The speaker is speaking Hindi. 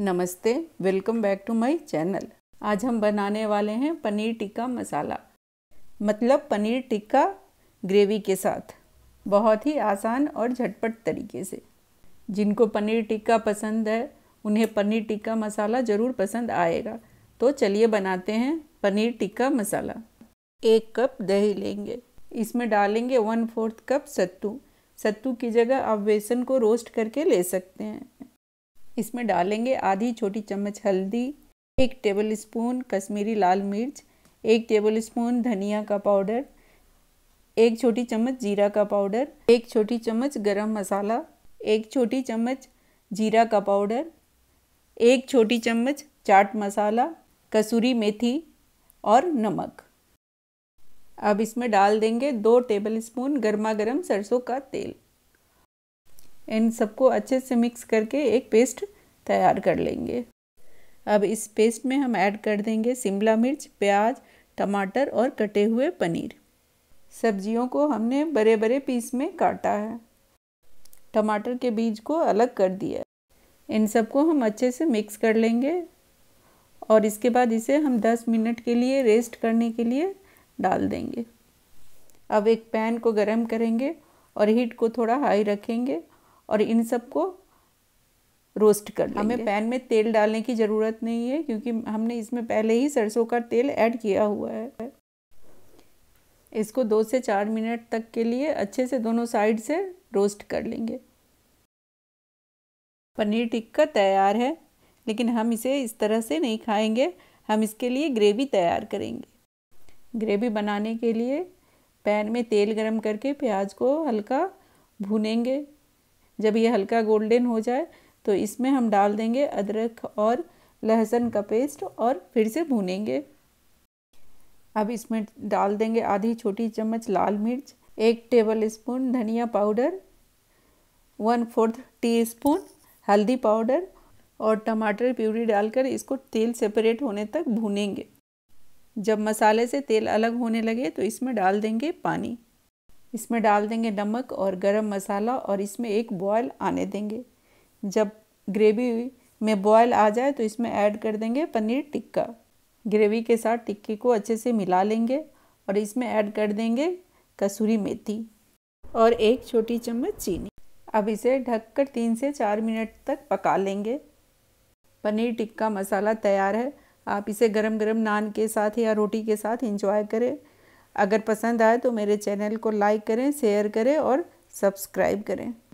नमस्ते welcome back to my channel आज हम बनाने वाले हैं पनीर टिक्का मसाला मतलब पनीर टिक्का ग्रेवी के साथ बहुत ही आसान और झटपट तरीके से जिनको पनीर टिक्का पसंद है उन्हें पनीर टिक्का मसाला ज़रूर पसंद आएगा तो चलिए बनाते हैं पनीर टिक्का मसाला एक कप दही लेंगे इसमें डालेंगे वन फोर्थ कप सत्तू सत्तू की जगह आप बेसन को रोस्ट करके ले सकते हैं इसमें डालेंगे आधी छोटी चम्मच हल्दी एक टेबल स्पून कश्मीरी लाल मिर्च एक टेबल स्पून धनिया का पाउडर एक छोटी चम्मच जीरा का पाउडर एक छोटी चम्मच गरम मसाला एक छोटी चम्मच जीरा का पाउडर एक छोटी चम्मच चाट मसाला कसूरी मेथी और नमक अब इसमें डाल देंगे दो टेबल स्पून गर्मा गर्म सरसों का तेल इन सबको अच्छे से मिक्स करके एक पेस्ट तैयार कर लेंगे अब इस पेस्ट में हम ऐड कर देंगे शिमला मिर्च प्याज टमाटर और कटे हुए पनीर सब्जियों को हमने बड़े बड़े पीस में काटा है टमाटर के बीज को अलग कर दिया इन सबको हम अच्छे से मिक्स कर लेंगे और इसके बाद इसे हम 10 मिनट के लिए रेस्ट करने के लिए डाल देंगे अब एक पैन को गरम करेंगे और हीट को थोड़ा हाई रखेंगे और इन सबको रोस्ट कर लेंगे हमें पैन में तेल डालने की ज़रूरत नहीं है क्योंकि हमने इसमें पहले ही सरसों का तेल ऐड किया हुआ है इसको दो से चार मिनट तक के लिए अच्छे से दोनों साइड से रोस्ट कर लेंगे पनीर टिक्का तैयार है लेकिन हम इसे इस तरह से नहीं खाएंगे हम इसके लिए ग्रेवी तैयार करेंगे ग्रेवी बनाने के लिए पैन में तेल गरम करके प्याज को हल्का भूनेंगे जब ये हल्का गोल्डन हो जाए तो इसमें हम डाल देंगे अदरक और लहसुन का पेस्ट और फिर से भूनेंगे अब इसमें डाल देंगे आधी छोटी चम्मच लाल मिर्च एक टेबल स्पून धनिया powder one fourth teaspoon हल्दी पाउडर और टमाटर प्यूरी डालकर इसको तेल सेपरेट होने तक भूनेंगे जब मसाले से तेल अलग होने लगे तो इसमें डाल देंगे पानी इसमें डाल देंगे नमक और गरम मसाला और इसमें एक बॉयल आने देंगे जब ग्रेवी में बॉयल आ जाए तो इसमें ऐड कर देंगे पनीर टिक्का ग्रेवी के साथ टिक्के को अच्छे से मिला लेंगे और इसमें ऐड कर देंगे कसूरी मेथी और एक छोटी चम्मच चीनी अब इसे ढककर तीन से चार मिनट तक पका लेंगे पनीर टिक्का मसाला तैयार है आप इसे गरम गरम नान के साथ या रोटी के साथ इंजॉय करें अगर पसंद आए तो मेरे चैनल को लाइक करें शेयर करें और सब्सक्राइब करें